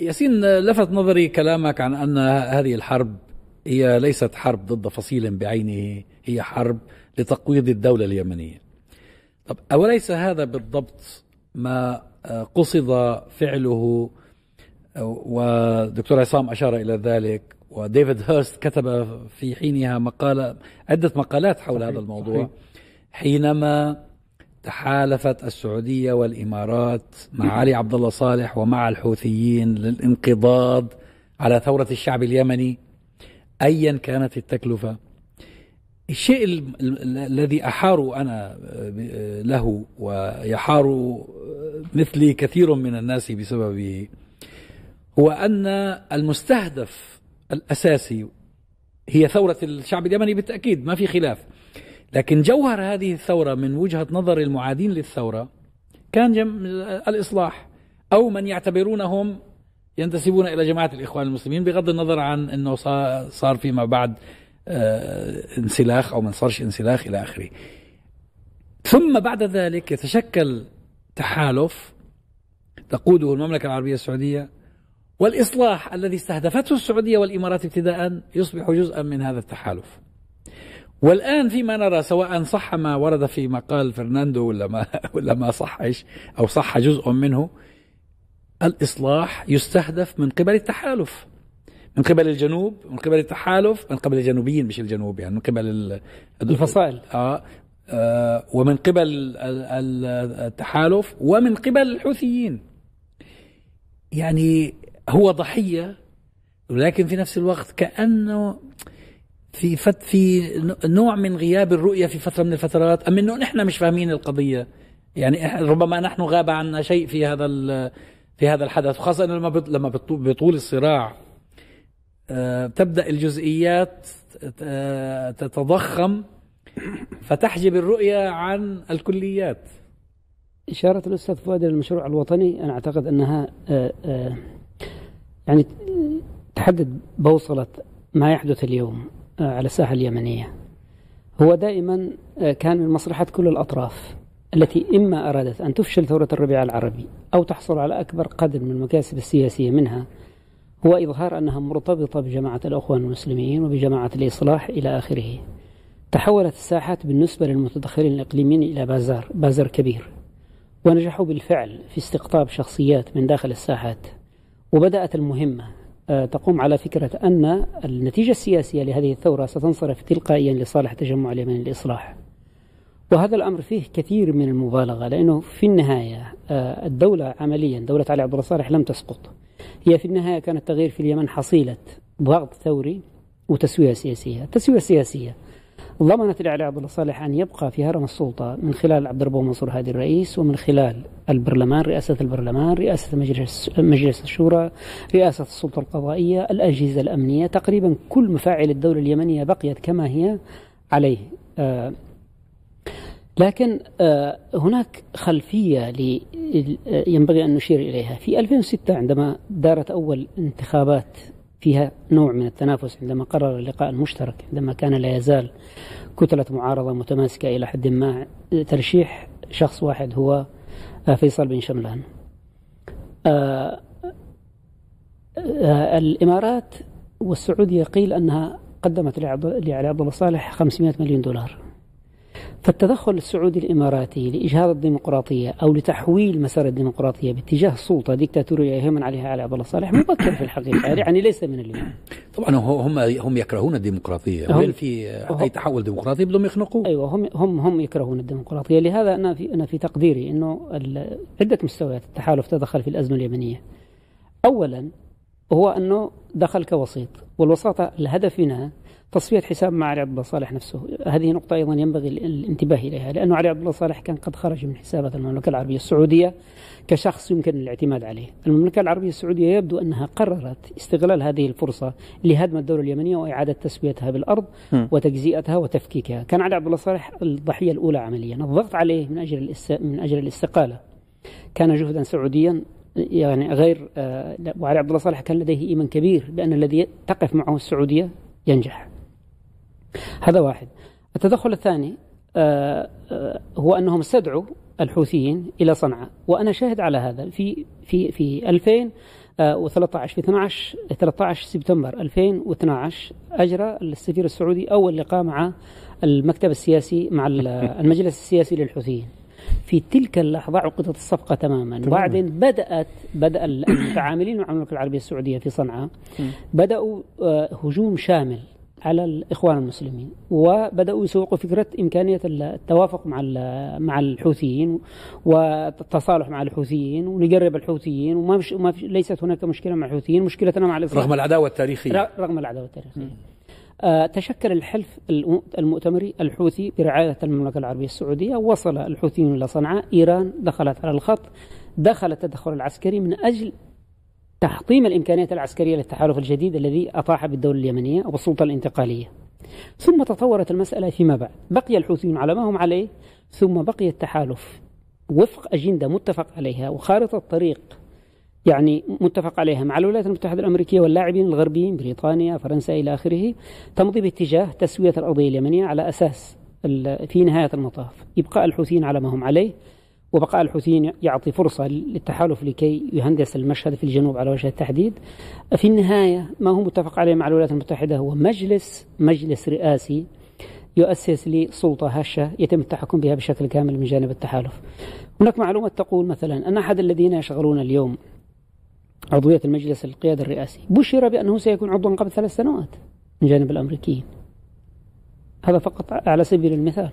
ياسين لفت نظري كلامك عن ان هذه الحرب هي ليست حرب ضد فصيل بعينه هي حرب لتقويض الدوله اليمنيه. طب اوليس هذا بالضبط ما آه، قصد فعله ودكتور عصام اشار الى ذلك وديفيد هيرست كتب في حينها مقاله عده مقالات حول صحيح هذا الموضوع صحيح. حينما تحالفت السعودية والإمارات مع علي عبد الله صالح ومع الحوثيين للانقضاض على ثورة الشعب اليمني أيا كانت التكلفة الشيء الذي أحار أنا آه، له ويحار مثلي كثير من الناس بسببه هو أن المستهدف الأساسي هي ثورة الشعب اليمني بالتأكيد ما في خلاف لكن جوهر هذه الثورة من وجهة نظر المعادين للثورة كان جم... الإصلاح أو من يعتبرونهم ينتسبون إلى جماعة الإخوان المسلمين بغض النظر عن أنه صار فيما بعد آه، انسلاخ أو ما صارش انسلاخ إلى آخره ثم بعد ذلك يتشكل تحالف تقوده المملكة العربية السعودية والإصلاح الذي استهدفته السعودية والإمارات ابتداء يصبح جزءا من هذا التحالف والان فيما نرى سواء صح ما ورد في مقال فرناندو ولا ما ولا ما صحش او صح جزء منه الاصلاح يستهدف من قبل التحالف من قبل الجنوب من قبل التحالف من قبل الجنوبيين مش الجنوب يعني من قبل الفصائل آه, آه ومن قبل التحالف ومن قبل الحوثيين يعني هو ضحيه ولكن في نفس الوقت كانه في فت في نوع من غياب الرؤية في فترة من الفترات أم أنه نحن مش فاهمين القضية يعني ربما نحن غاب عنا شيء في هذا في هذا الحدث خاصة لما لما بطول الصراع آه، تبدأ الجزئيات آه، تتضخم فتحجب الرؤية عن الكليات إشارة الأستاذ فؤاد للمشروع الوطني أنا أعتقد أنها آه، يعني تحدد بوصلة ما يحدث اليوم آه، على الساحة اليمنية هو دائما آه، كان من مصلحة كل الأطراف التي إما أرادت أن تفشل ثورة الربيع العربي أو تحصل على أكبر قدر من المكاسب السياسية منها هو إظهار أنها مرتبطة بجماعة الأخوان المسلمين وبجماعة الإصلاح إلى آخره تحولت الساحات بالنسبة للمتدخلين الإقليميين إلى بازار بازار كبير ونجحوا بالفعل في استقطاب شخصيات من داخل الساحات وبدأت المهمة آه، تقوم على فكرة أن النتيجة السياسية لهذه الثورة ستنصرف تلقائيا لصالح تجمع اليمين الإصلاح وهذا الأمر فيه كثير من المبالغة لأنه في النهاية آه، الدولة عمليا دولة علي عبد الله صالح لم تسقط هي في النهاية كانت تغيير في اليمن حصيلة ضغط ثوري وتسوية سياسية التسوية السياسية ضمنت الإعلى عبد الله صالح أن يبقى في هرم السلطة من خلال عبد الربو منصور هادي الرئيس ومن خلال البرلمان رئاسة البرلمان رئاسة مجلس مجلس الشورى رئاسة السلطة القضائية الأجهزة الأمنية تقريبا كل مفاعل الدولة اليمنية بقيت كما هي عليه آه، لكن آه، هناك خلفية ينبغي أن نشير إليها في 2006 عندما دارت أول انتخابات فيها نوع من التنافس عندما قرر اللقاء المشترك عندما كان لا يزال كتلة معارضة متماسكة إلى حد ما ترشيح شخص واحد هو آه، فيصل بن شملان آه، آه، الإمارات والسعودية قيل أنها قدمت لعبد الله صالح 500 مليون دولار فالتدخل السعودي الإماراتي لإجهاض الديمقراطية أو لتحويل مسار الديمقراطية باتجاه سلطة ديكتاتورية يهيمن عليها علي عبد الله صالح مبكر في الحقيقة يعني ليس من اليوم طبعا هم هم يكرهون الديمقراطية هم في أي تحول ديمقراطي بدهم يخنقوا أيوة هم هم هم يكرهون الديمقراطية لهذا أنا في أنا في تقديري أنه عدة مستويات التحالف تدخل في الأزمة اليمنية أولا هو أنه دخل كوسيط والوساطة الهدف منها تصفية حساب مع علي عبد الله صالح نفسه هذه نقطة أيضا ينبغي الانتباه إليها لأنه علي عبد الله صالح كان قد خرج من حسابات المملكة العربية السعودية كشخص يمكن الاعتماد عليه المملكة العربية السعودية يبدو أنها قررت استغلال هذه الفرصة لهدم الدولة اليمنية وإعادة تسويتها بالأرض وتجزئتها وتفكيكها كان علي عبد الله صالح الضحية الأولى عمليا الضغط عليه من أجل من أجل الاستقالة كان جهدا سعوديا يعني غير آه، وعلي عبد الله صالح كان لديه ايمان كبير بان الذي تقف معه السعوديه ينجح هذا واحد التدخل الثاني آه، آه، هو أنهم استدعوا الحوثيين إلى صنعاء وأنا شاهد على هذا في في في 2013 آه، في 12 13 سبتمبر 2012 أجرى السفير السعودي أول لقاء مع المكتب السياسي مع المجلس السياسي للحوثيين في تلك اللحظة عقدت الصفقة تماما وبعدين بدأت بدأ المتعاملين مع المملكة العربية السعودية في صنعاء بدأوا هجوم شامل على الإخوان المسلمين وبدأوا يسوقوا فكرة إمكانية التوافق مع مع الحوثيين والتصالح مع الحوثيين ونجرب الحوثيين وما مش ما ليست هناك مشكلة مع الحوثيين مشكلتنا مع الإسرائيل رغم العداوة التاريخية رغم العداوة التاريخية آه، تشكل الحلف المؤتمري الحوثي برعاية المملكة العربية السعودية وصل الحوثيون إلى صنعاء إيران دخلت على الخط دخل التدخل العسكري من أجل تحطيم الإمكانيات العسكرية للتحالف الجديد الذي أطاح بالدولة اليمنية والسلطة الانتقالية ثم تطورت المسألة فيما بعد بقي الحوثيون على ما هم عليه ثم بقي التحالف وفق أجندة متفق عليها وخارطة طريق يعني متفق عليها مع الولايات المتحدة الأمريكية واللاعبين الغربيين بريطانيا فرنسا إلى آخره تمضي باتجاه تسوية الأرضية اليمنية على أساس في نهاية المطاف إبقاء الحوثيين على ما هم عليه وبقاء الحوثيين يعطي فرصة للتحالف لكي يهندس المشهد في الجنوب على وجه التحديد في النهاية ما هو متفق عليه مع الولايات المتحدة هو مجلس مجلس رئاسي يؤسس لسلطة هشة يتم التحكم بها بشكل كامل من جانب التحالف هناك معلومة تقول مثلا أن أحد الذين يشغلون اليوم عضوية المجلس القيادة الرئاسي بشر بأنه سيكون عضوا قبل ثلاث سنوات من جانب الأمريكيين هذا فقط على سبيل المثال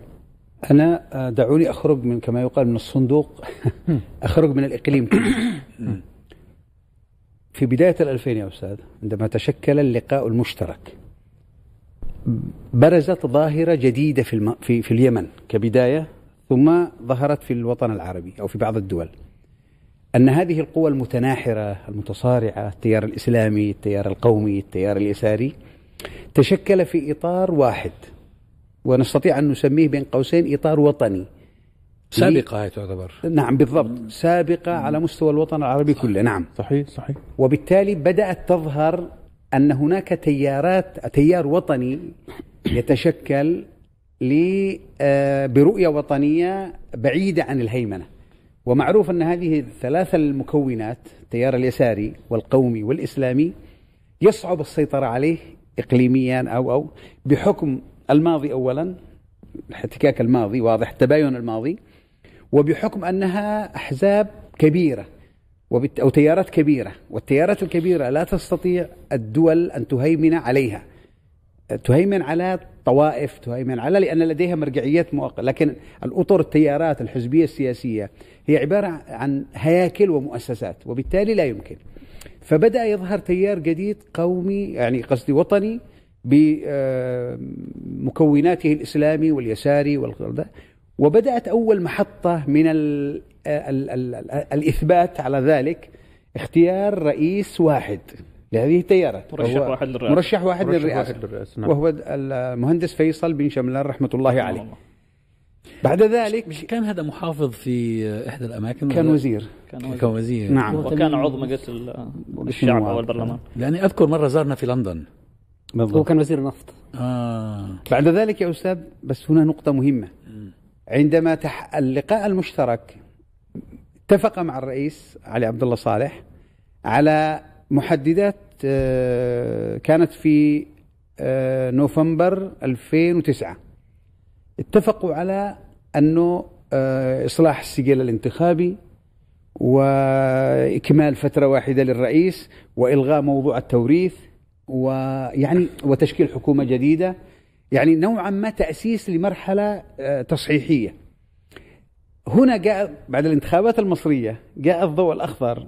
أنا آه، دعوني أخرج من كما يقال من الصندوق أخرج من الإقليم في بداية الألفين يا أستاذ عندما تشكل اللقاء المشترك برزت ظاهرة جديدة في, الم... في, في اليمن كبداية ثم ظهرت في الوطن العربي أو في بعض الدول أن هذه القوى المتناحرة المتصارعة التيار الإسلامي التيار القومي التيار اليساري تشكل في إطار واحد ونستطيع أن نسميه بين قوسين إطار وطني سابقة هي تعتبر نعم بالضبط سابقة على مستوى الوطن العربي صح. كله نعم صحيح صحيح وبالتالي بدأت تظهر أن هناك تيارات تيار وطني يتشكل ل آه، برؤية وطنية بعيدة عن الهيمنة ومعروف أن هذه الثلاثة المكونات التيار اليساري والقومي والإسلامي يصعب السيطرة عليه إقليميا أو أو بحكم الماضي أولا احتكاك الماضي واضح تباين الماضي وبحكم أنها أحزاب كبيرة وبت أو تيارات كبيرة والتيارات الكبيرة لا تستطيع الدول أن تهيمن عليها تهيمن على طوائف تهيمن على لأن لديها مرجعيات مؤقتة لكن الأطر التيارات الحزبية السياسية هي عبارة عن هياكل ومؤسسات وبالتالي لا يمكن فبدأ يظهر تيار جديد قومي يعني قصدي وطني بمكوناته الإسلامي واليساري والغرضة وبدأت أول محطة من الـ الـ الـ الـ الإثبات على ذلك اختيار رئيس واحد لهذه التيارات مرشح واحد للرئاسة مرشح واحد مرشح للرئاسة, واحد للرئاسة نعم. وهو المهندس فيصل بن شملان رحمة الله عليه بعد ذلك مش كان هذا محافظ في احدى الاماكن كان وزير كان وزير, كان وزير. نعم وكان عضو مجلس الشعب او البرلمان لاني يعني اذكر مره زارنا في لندن بالضبط. هو كان وزير النفط آه. بعد ذلك يا أستاذ بس هنا نقطة مهمة عندما تح... اللقاء المشترك اتفق مع الرئيس علي عبد الله صالح على محددات آه، كانت في آه، نوفمبر 2009 اتفقوا على انه آه، اصلاح السجل الانتخابي واكمال فتره واحده للرئيس والغاء موضوع التوريث ويعني وتشكيل حكومة جديدة يعني نوعا ما تأسيس لمرحلة آه، تصحيحية هنا جاء بعد الانتخابات المصرية جاء الضوء الأخضر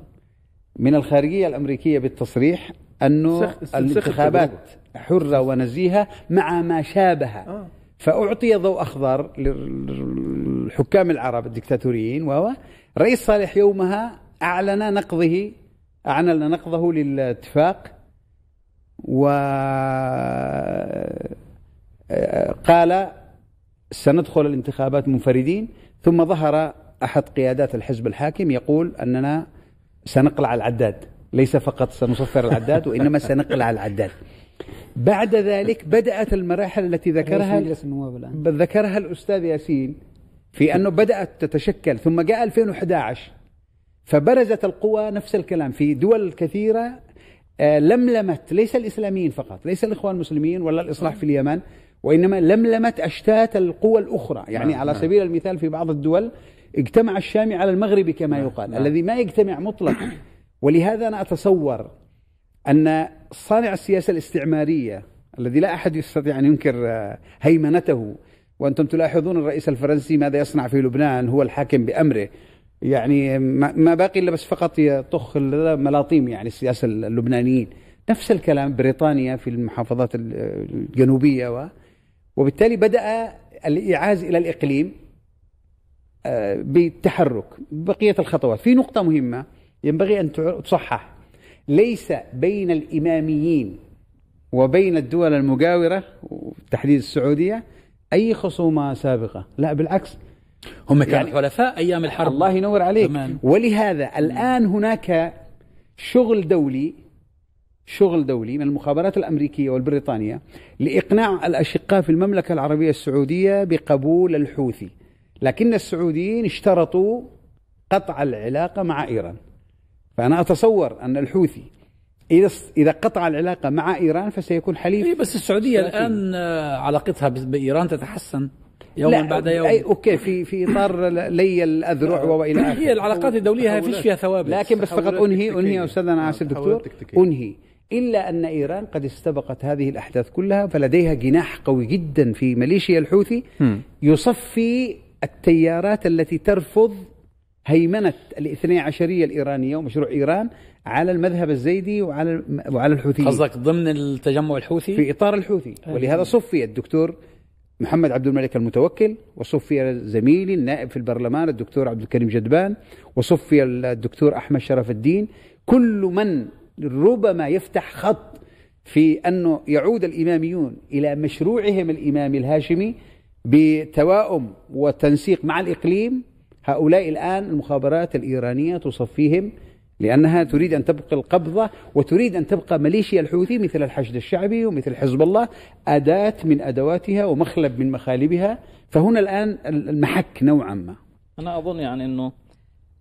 من الخارجية الأمريكية بالتصريح أنه الانتخابات حرة ونزيهة مع ما شابه آه. فأعطي ضوء أخضر للحكام العرب الدكتاتوريين وهو رئيس صالح يومها أعلن نقضه أعلن نقضه للاتفاق و آه، قال سندخل الانتخابات منفردين ثم ظهر أحد قيادات الحزب الحاكم يقول أننا سنقلع العداد ليس فقط سنصفر العداد وإنما سنقلع العداد بعد ذلك بدأت المراحل التي ذكرها ذكرها الأستاذ ياسين في أنه بدأت تتشكل ثم جاء 2011 فبرزت القوى نفس الكلام في دول كثيرة آه، لملمت ليس الإسلاميين فقط ليس الإخوان المسلمين ولا الإصلاح في اليمن وإنما لملمت أشتات القوى الأخرى يعني نعم، على نعم. سبيل المثال في بعض الدول اجتمع الشامي على المغربي كما نعم، يقال الذي ما يجتمع مطلقا ولهذا أنا أتصور أن صانع السياسة الاستعمارية الذي لا أحد يستطيع أن ينكر آه، هيمنته وأنتم تلاحظون الرئيس الفرنسي ماذا يصنع في لبنان هو الحاكم بأمره يعني ما باقي الا بس فقط يطخ ملاطيم يعني السياسه اللبنانيين نفس الكلام بريطانيا في المحافظات الجنوبيه و وبالتالي بدا الايعاز الى الاقليم آه، بالتحرك بقيه الخطوات في نقطه مهمه ينبغي ان تصحح ليس بين الاماميين وبين الدول المجاوره وتحديد السعوديه اي خصومه سابقه لا بالعكس هم كانوا يعني حلفاء أيام الحرب الله ينور عليك تمام. ولهذا الآن هناك شغل دولي شغل دولي من المخابرات الأمريكية والبريطانية لإقناع الأشقاء في المملكة العربية السعودية بقبول الحوثي لكن السعوديين اشترطوا قطع العلاقة مع إيران فأنا أتصور أن الحوثي إذا إذا قطع العلاقة مع إيران فسيكون حليف إيه بس السعودية الآن آه، علاقتها بإيران تتحسن يوما بعد يوم أي اوكي في في اطار لي الاذرع أه، والى اخره هي العلاقات الدوليه ما فيش فيها ثوابت لكن بس فقط انهي انهي استاذنا عاصم دكتور انهي إلا أن إيران قد استبقت هذه الأحداث كلها فلديها جناح قوي جدا في ميليشيا الحوثي يصفي التيارات التي ترفض هيمنة الاثني عشرية الإيرانية ومشروع إيران على المذهب الزيدي وعلى وعلى الحوثيين قصدك ضمن التجمع الحوثي؟ في إطار الحوثي أيوة. ولهذا صفي الدكتور محمد عبد الملك المتوكل وصفي زميلي النائب في البرلمان الدكتور عبد الكريم جدبان وصفي الدكتور أحمد شرف الدين كل من ربما يفتح خط في أنه يعود الإماميون إلى مشروعهم الإمامي الهاشمي بتواؤم وتنسيق مع الإقليم هؤلاء الآن المخابرات الإيرانية تصفيهم لأنها تريد أن تبقى القبضة وتريد أن تبقى ميليشيا الحوثي مثل الحشد الشعبي ومثل حزب الله أداة من أدواتها ومخلب من مخالبها فهنا الآن المحك نوعا ما أنا أظن يعني أنه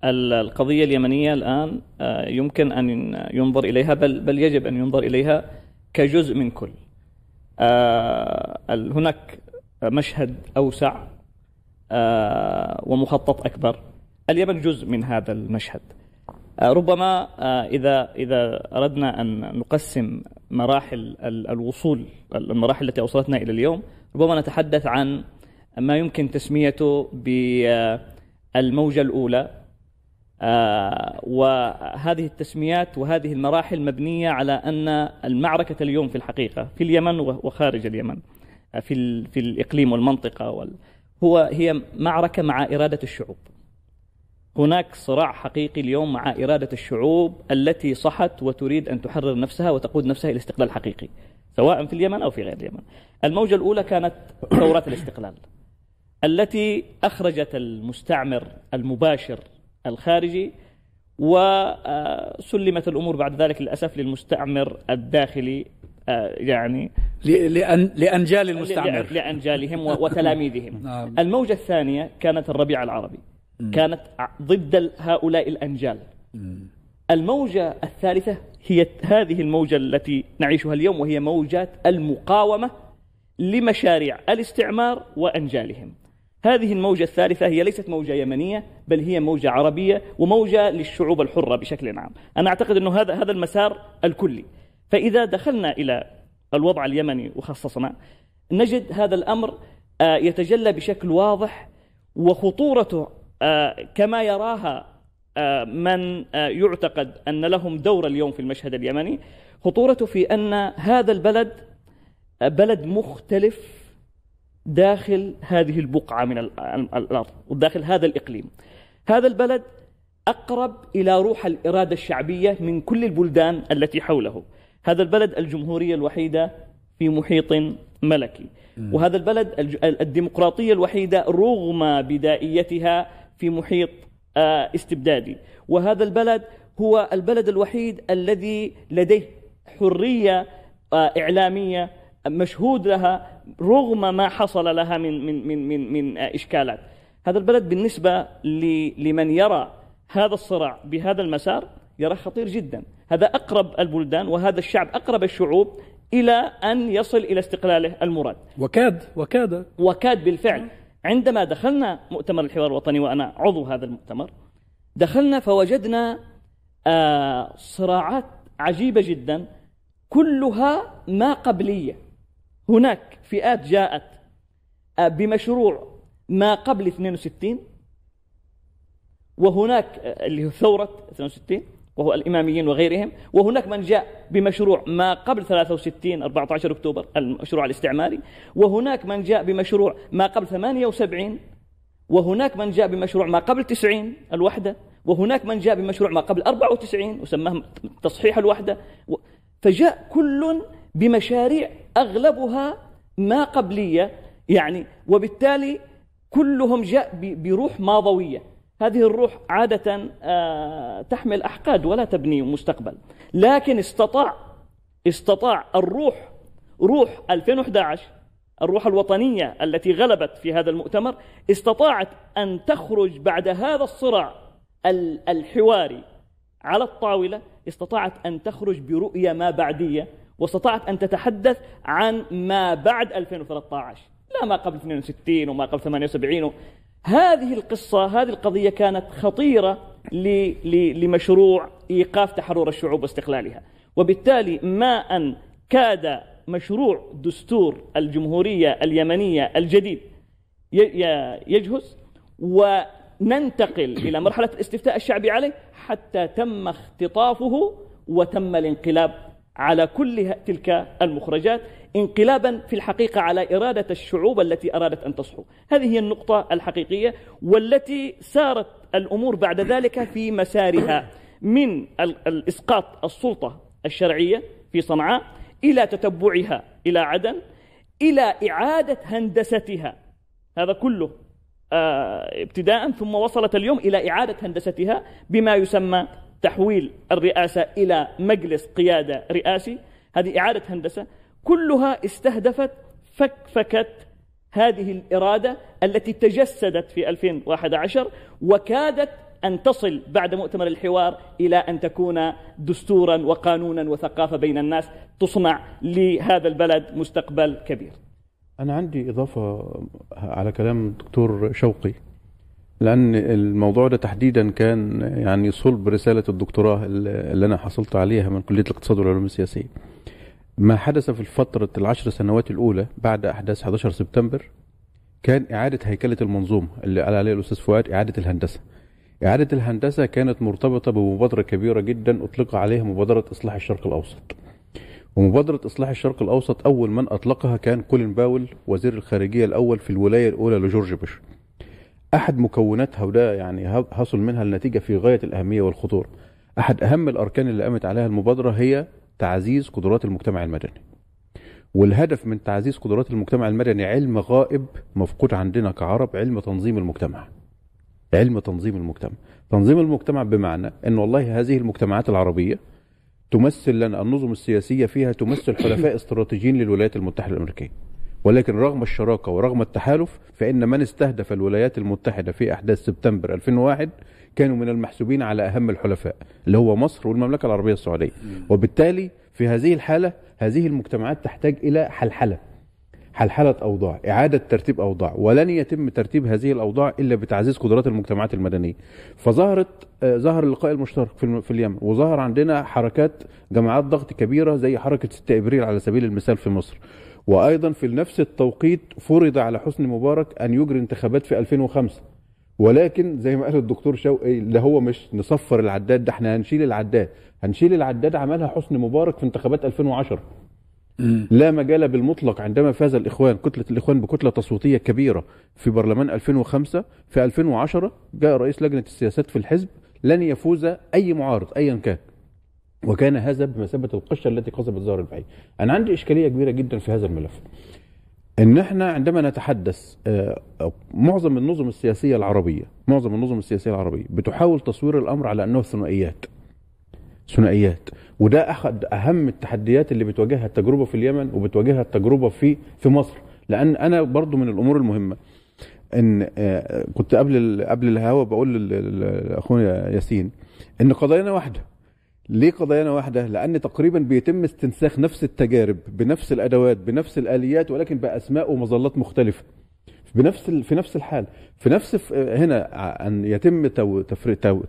القضية اليمنية الآن آه، يمكن أن ينظر إليها بل, بل يجب أن ينظر إليها كجزء من كل آه، هناك مشهد أوسع آه، ومخطط أكبر اليمن جزء من هذا المشهد آه، ربما آه، اذا اذا اردنا ان نقسم مراحل الوصول المراحل التي اوصلتنا الى اليوم ربما نتحدث عن ما يمكن تسميته بالموجه آه، الاولى وهذه التسميات وهذه المراحل مبنيه على ان المعركه اليوم في الحقيقه في اليمن وخارج اليمن في في الاقليم والمنطقه هو هي معركه مع اراده الشعوب هناك صراع حقيقي اليوم مع إرادة الشعوب التي صحت وتريد أن تحرر نفسها وتقود نفسها إلى استقلال حقيقي سواء في اليمن أو في غير اليمن الموجة الأولى كانت ثورات الاستقلال التي أخرجت المستعمر المباشر الخارجي وسلمت الأمور بعد ذلك للأسف للمستعمر الداخلي آه، يعني لأن لأنجال المستعمر لأنجالهم وتلاميذهم نعم. الموجة الثانية كانت الربيع العربي كانت ضد هؤلاء الأنجال الموجة الثالثة هي هذه الموجة التي نعيشها اليوم وهي موجات المقاومة لمشاريع الاستعمار وأنجالهم هذه الموجة الثالثة هي ليست موجة يمنية بل هي موجة عربية وموجة للشعوب الحرة بشكل عام أنا أعتقد أنه هذا هذا المسار الكلي فإذا دخلنا إلى الوضع اليمني وخصصنا نجد هذا الأمر آه، يتجلى بشكل واضح وخطورته آه، كما يراها آه، من آه، يعتقد أن لهم دور اليوم في المشهد اليمني خطورته في أن هذا البلد بلد مختلف داخل هذه البقعة من الأرض وداخل هذا الإقليم هذا البلد أقرب إلى روح الإرادة الشعبية من كل البلدان التي حوله هذا البلد الجمهورية الوحيدة في محيط ملكي وهذا البلد الديمقراطية الوحيدة رغم بدائيتها في محيط آه، استبدادي وهذا البلد هو البلد الوحيد الذي لديه حريه آه، اعلاميه مشهود لها رغم ما حصل لها من من من من من آه، اشكالات. هذا البلد بالنسبه لمن يرى هذا الصراع بهذا المسار يراه خطير جدا، هذا اقرب البلدان وهذا الشعب اقرب الشعوب الى ان يصل الى استقلاله المراد. وكاد وكاد وكاد بالفعل عندما دخلنا مؤتمر الحوار الوطني وأنا عضو هذا المؤتمر دخلنا فوجدنا آه، صراعات عجيبة جدا كلها ما قبلية هناك فئات جاءت آه، بمشروع ما قبل 62 وهناك آه، اللي هو ثورة 62 وهو الإماميين وغيرهم وهناك من جاء بمشروع ما قبل 63 14 أكتوبر المشروع الاستعماري وهناك من جاء بمشروع ما قبل 78 وهناك من جاء بمشروع ما قبل 90 الوحدة وهناك من جاء بمشروع ما قبل 94 وسماه تصحيح الوحدة فجاء كل بمشاريع أغلبها ما قبلية يعني وبالتالي كلهم جاء بروح ماضوية هذه الروح عادة آه، تحمل أحقاد ولا تبني مستقبل لكن استطاع استطاع الروح روح 2011 الروح الوطنية التي غلبت في هذا المؤتمر استطاعت أن تخرج بعد هذا الصراع الحواري على الطاولة استطاعت أن تخرج برؤية ما بعدية واستطاعت أن تتحدث عن ما بعد 2013 لا ما قبل 62 وما قبل 78 هذه القصة هذه القضية كانت خطيرة لمشروع إيقاف تحرر الشعوب واستقلالها وبالتالي ما أن كاد مشروع دستور الجمهورية اليمنية الجديد يجهز وننتقل إلى مرحلة الاستفتاء الشعبي عليه حتى تم اختطافه وتم الانقلاب على كل تلك المخرجات انقلابا في الحقيقة على إرادة الشعوب التي أرادت أن تصحو هذه هي النقطة الحقيقية والتي سارت الأمور بعد ذلك في مسارها من الإسقاط السلطة الشرعية في صنعاء إلى تتبعها إلى عدن إلى إعادة هندستها هذا كله آه، ابتداء ثم وصلت اليوم إلى إعادة هندستها بما يسمى تحويل الرئاسة إلى مجلس قيادة رئاسي هذه إعادة هندسة كلها استهدفت فكفكة هذه الإرادة التي تجسدت في 2011 وكادت أن تصل بعد مؤتمر الحوار إلى أن تكون دستورا وقانونا وثقافة بين الناس تصنع لهذا البلد مستقبل كبير أنا عندي إضافة على كلام الدكتور شوقي لأن الموضوع ده تحديدا كان يعني صلب رسالة الدكتوراه اللي أنا حصلت عليها من كلية الاقتصاد والعلوم السياسية ما حدث في الفترة العشر سنوات الأولى بعد أحداث 11 سبتمبر كان إعادة هيكلة المنظومة اللي قال عليها الأستاذ فؤاد إعادة الهندسة إعادة الهندسة كانت مرتبطة بمبادرة كبيرة جدا أطلق عليها مبادرة إصلاح الشرق الأوسط ومبادرة إصلاح الشرق الأوسط أول من أطلقها كان كولين باول وزير الخارجية الأول في الولاية الأولى لجورج بوش أحد مكوناتها وده يعني حصل منها النتيجة في غاية الأهمية والخطورة أحد أهم الأركان اللي قامت عليها المبادرة هي تعزيز قدرات المجتمع المدني والهدف من تعزيز قدرات المجتمع المدني علم غائب مفقود عندنا كعرب علم تنظيم المجتمع علم تنظيم المجتمع تنظيم المجتمع بمعنى ان والله هذه المجتمعات العربيه تمثل لنا النظم السياسيه فيها تمثل حلفاء استراتيجيين للولايات المتحده الامريكيه ولكن رغم الشراكه ورغم التحالف فان من استهدف الولايات المتحده في احداث سبتمبر 2001 كانوا من المحسوبين على أهم الحلفاء اللي هو مصر والمملكة العربية السعودية وبالتالي في هذه الحالة هذه المجتمعات تحتاج إلى حلحلة حلحلة أوضاع إعادة ترتيب أوضاع ولن يتم ترتيب هذه الأوضاع إلا بتعزيز قدرات المجتمعات المدنية فظهرت آه، ظهر اللقاء المشترك في, في اليمن وظهر عندنا حركات جماعات ضغط كبيرة زي حركة 6 إبريل على سبيل المثال في مصر وأيضا في نفس التوقيت فرض على حسني مبارك أن يجري انتخابات في 2005 ولكن زي ما قال الدكتور شوقي ده هو مش نصفر العداد ده احنا هنشيل العداد هنشيل العداد عملها حسني مبارك في انتخابات 2010 لا مجال بالمطلق عندما فاز الاخوان كتله الاخوان بكتله تصويتيه كبيره في برلمان 2005 في 2010 جاء رئيس لجنه السياسات في الحزب لن يفوز اي معارض ايا كان وكان هذا بمثابه القشه التي قصبت ظهر البعيد. انا عندي اشكاليه كبيره جدا في هذا الملف. ان احنا عندما نتحدث آه، معظم النظم السياسيه العربيه معظم النظم السياسيه العربيه بتحاول تصوير الامر على انه ثنائيات ثنائيات وده احد اهم التحديات اللي بتواجهها التجربه في اليمن وبتواجهها التجربه في في مصر لان انا برضو من الامور المهمه ان آه، كنت قبل قبل الهوا بقول لاخويا ياسين ان قضايانا واحده ليه قضايانا واحدة؟ لأن تقريبا بيتم استنساخ نفس التجارب بنفس الأدوات بنفس الآليات ولكن بأسماء ومظلات مختلفة. بنفس في نفس الحال في نفس هنا ان يتم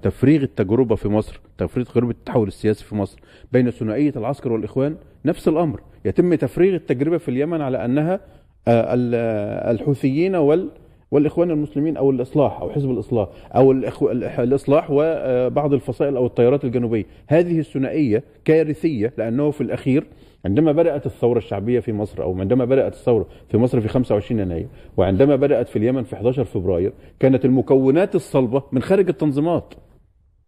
تفريغ التجربه في مصر تفريغ تجربه التحول السياسي في مصر بين ثنائيه العسكر والاخوان نفس الامر يتم تفريغ التجربه في اليمن على انها آه، الحوثيين وال والاخوان المسلمين او الاصلاح او حزب الاصلاح او الإخو... الاصلاح وبعض آه، الفصائل او التيارات الجنوبيه هذه الثنائيه كارثيه لانه في الاخير عندما بدأت الثورة الشعبية في مصر أو عندما بدأت الثورة في مصر في 25 يناير وعندما بدأت في اليمن في 11 فبراير كانت المكونات الصلبة من خارج التنظيمات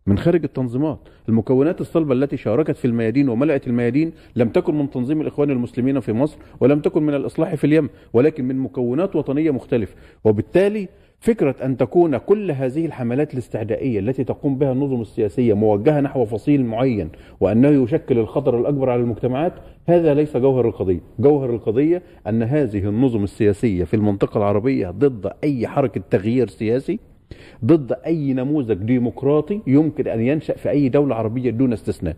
من خارج التنظيمات المكونات الصلبة التي شاركت في الميادين وملأت الميادين لم تكن من تنظيم الإخوان المسلمين في مصر ولم تكن من الإصلاح في اليمن ولكن من مكونات وطنية مختلفة وبالتالي فكرة أن تكون كل هذه الحملات الاستعدائية التي تقوم بها النظم السياسية موجهة نحو فصيل معين وأنه يشكل الخطر الأكبر على المجتمعات هذا ليس جوهر القضية جوهر القضية أن هذه النظم السياسية في المنطقة العربية ضد أي حركة تغيير سياسي ضد أي نموذج ديمقراطي يمكن أن ينشأ في أي دولة عربية دون استثناء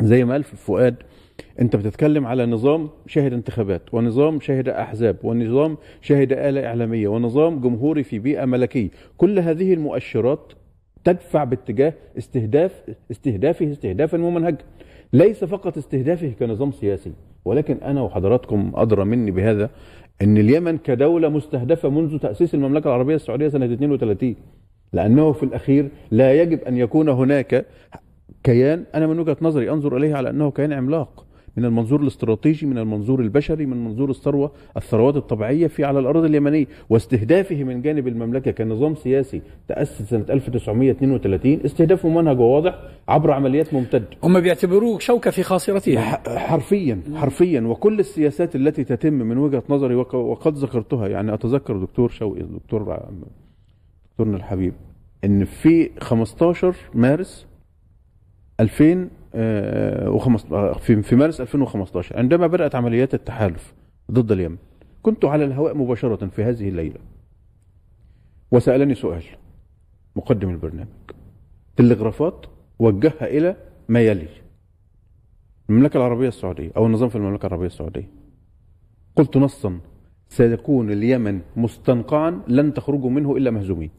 زي ما قال فؤاد انت بتتكلم على نظام شهد انتخابات ونظام شهد احزاب ونظام شهد آلة اعلامية ونظام جمهوري في بيئة ملكية كل هذه المؤشرات تدفع باتجاه استهداف استهدافه استهدافا ممنهجا ليس فقط استهدافه كنظام سياسي ولكن انا وحضراتكم ادرى مني بهذا ان اليمن كدوله مستهدفه منذ تاسيس المملكه العربيه السعوديه سنه 32 لانه في الاخير لا يجب ان يكون هناك كيان انا من وجهه نظري انظر اليه على انه كيان عملاق من المنظور الاستراتيجي من المنظور البشري من منظور الثروه الثروات الطبيعيه في على الاراضي اليمنيه واستهدافه من جانب المملكه كنظام سياسي تاسس سنه 1932 استهدافه منهج واضح عبر عمليات ممتده هم بيعتبروه شوكه في خاصرتهم حرفيا حرفيا وكل السياسات التي تتم من وجهه نظري وقد ذكرتها يعني اتذكر دكتور شوقي دكتور دكتورنا الحبيب ان في 15 مارس 2000 آه، آه، في في مارس 2015 عندما بدأت عمليات التحالف ضد اليمن كنت على الهواء مباشرة في هذه الليلة وسألني سؤال مقدم البرنامج تلغرافات وجهها إلى ما يلي المملكة العربية السعودية أو النظام في المملكة العربية السعودية قلت نصا سيكون اليمن مستنقعا لن تخرجوا منه إلا مهزومين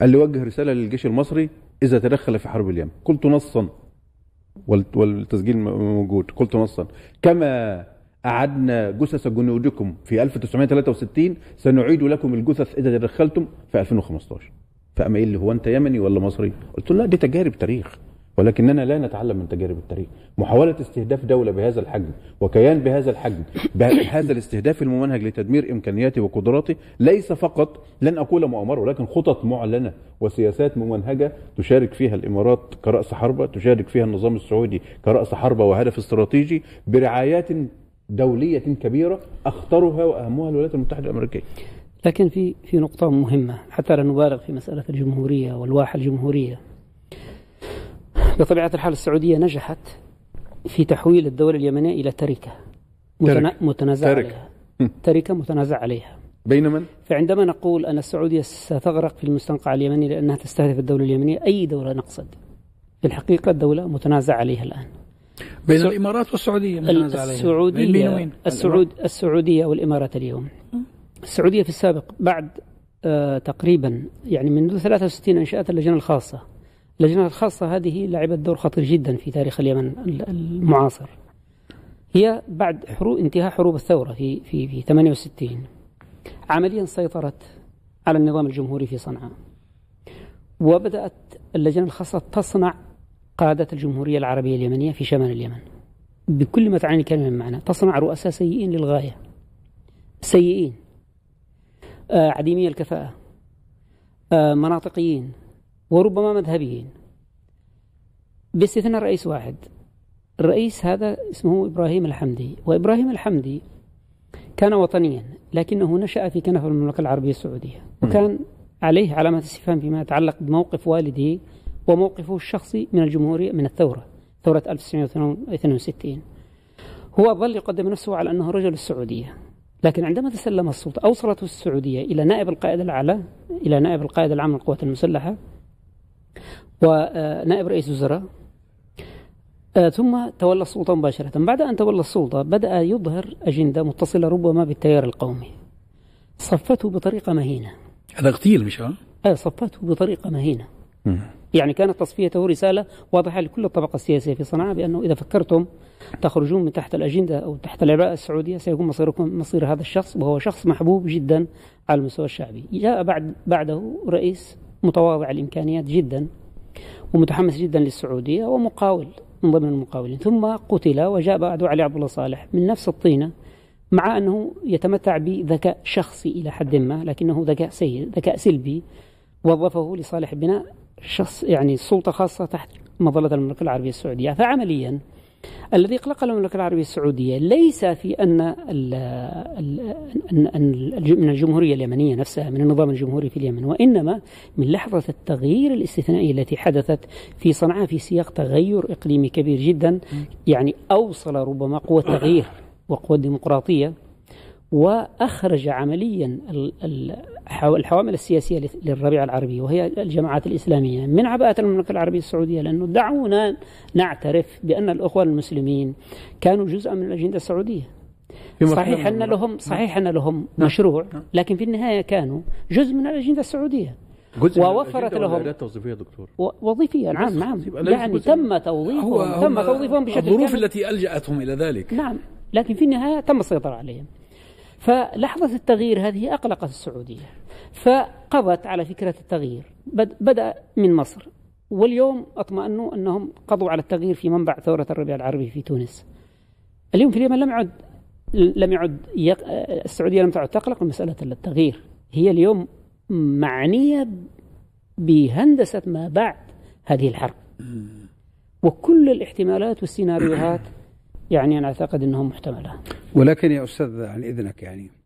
قال لي وجه رسالة للجيش المصري إذا تدخل في حرب اليمن قلت نصا والتسجيل موجود قلت نصا كما أعدنا جثث جنودكم في 1963 سنعيد لكم الجثث إذا تدخلتم في 2015 فأما إيه اللي هو أنت يمني ولا مصري قلت له لا دي تجارب تاريخ ولكننا لا نتعلم من تجارب التاريخ محاولة استهداف دولة بهذا الحجم وكيان بهذا الحجم بهذا الاستهداف الممنهج لتدمير إمكانياتي وقدراتي ليس فقط لن أقول مؤامرة ولكن خطط معلنة وسياسات ممنهجة تشارك فيها الإمارات كرأس حربة تشارك فيها النظام السعودي كرأس حربة وهدف استراتيجي برعايات دولية كبيرة أخطرها وأهمها الولايات المتحدة الأمريكية لكن في في نقطة مهمة حتى لا نبالغ في مسألة الجمهورية والواحة الجمهورية بطبيعة الحال السعودية نجحت في تحويل الدولة اليمنية إلى تركة متنازع ترك. عليها تركة متنازع عليها بين من؟ فعندما نقول أن السعودية ستغرق في المستنقع اليمني لأنها تستهدف الدولة اليمنية أي دولة نقصد في الحقيقة الدولة متنازع عليها الآن بين السو... الإمارات والسعودية متنازع عليها السعودية بين وين؟ السعود... السعودية والإمارات اليوم السعودية في السابق بعد آه تقريبا يعني منذ 63 انشات اللجنه الخاصه اللجنة الخاصة هذه لعبت دور خطير جدا في تاريخ اليمن المعاصر هي بعد حروب انتهاء حروب الثورة في في في 68 عمليا سيطرت على النظام الجمهوري في صنعاء وبدأت اللجنة الخاصة تصنع قادة الجمهورية العربية اليمنية في شمال اليمن بكل ما تعني الكلمة من معنى تصنع رؤساء سيئين للغاية سيئين آه، عديمي الكفاءة آه، مناطقيين وربما مذهبيين باستثناء رئيس واحد الرئيس هذا اسمه إبراهيم الحمدي وإبراهيم الحمدي كان وطنيا لكنه نشأ في كنف المملكة العربية السعودية وكان عليه علامة استفهام فيما يتعلق بموقف والده وموقفه الشخصي من الجمهورية من الثورة ثورة 1962 هو ظل يقدم نفسه على أنه رجل السعودية لكن عندما تسلم السلطة أوصلته السعودية إلى نائب القائد الأعلى إلى نائب القائد العام للقوات المسلحة ونائب رئيس وزراء آه، ثم تولى السلطة مباشرة بعد أن تولى السلطة بدأ يظهر أجندة متصلة ربما بالتيار القومي صفته بطريقة مهينة هذا قتيل مش ها؟ آه، صفته بطريقة مهينة يعني كانت تصفيته رسالة واضحة لكل الطبقة السياسية في صنعاء بأنه إذا فكرتم تخرجون من تحت الأجندة أو تحت العباءة السعودية سيكون مصيركم مصير هذا الشخص وهو شخص محبوب جدا على المستوى الشعبي جاء بعد بعده رئيس متواضع الإمكانيات جدا ومتحمس جدا للسعودية ومقاول من ضمن المقاولين ثم قتل وجاء بعده علي عبد الله صالح من نفس الطينة مع أنه يتمتع بذكاء شخصي إلى حد ما لكنه ذكاء سيء ذكاء سلبي وظفه لصالح بناء شخص يعني سلطة خاصة تحت مظلة المملكة العربية السعودية فعمليا الذي قلق المملكه العربيه السعوديه ليس في ان من الجمهوريه اليمنيه نفسها من النظام الجمهوري في اليمن وانما من لحظه التغيير الاستثنائي التي حدثت في صنعاء في سياق تغير اقليمي كبير جدا يعني اوصل ربما قوه تغيير وقوه ديمقراطيه وأخرج عمليا الحوامل السياسية للربيع العربي وهي الجماعات الإسلامية من عباءة المملكة العربية السعودية لأنه دعونا نعترف بأن الأخوة المسلمين كانوا جزءا من الأجندة السعودية نعم. صحيح أن لهم صحيح أن لهم مشروع نعم. لكن في النهاية كانوا جزء من الأجندة السعودية جزء ووفرت لهم توظيفيه دكتور وظيفيه نعم نعم يعني تم توظيفهم تم توظيفهم بشكل الظروف التي الجاتهم الى ذلك نعم لكن في النهايه تم السيطره عليهم فلحظة التغيير هذه أقلقت السعودية فقضت على فكرة التغيير بدأ من مصر واليوم أطمأنوا أنهم قضوا على التغيير في منبع ثورة الربيع العربي في تونس اليوم في اليمن لم يعد لم يعد يق... السعودية لم تعد تقلق من مسألة التغيير هي اليوم معنية بهندسة ما بعد هذه الحرب وكل الاحتمالات والسيناريوهات يعني أنا أعتقد أنه محتملة ولكن يا أستاذ عن إذنك يعني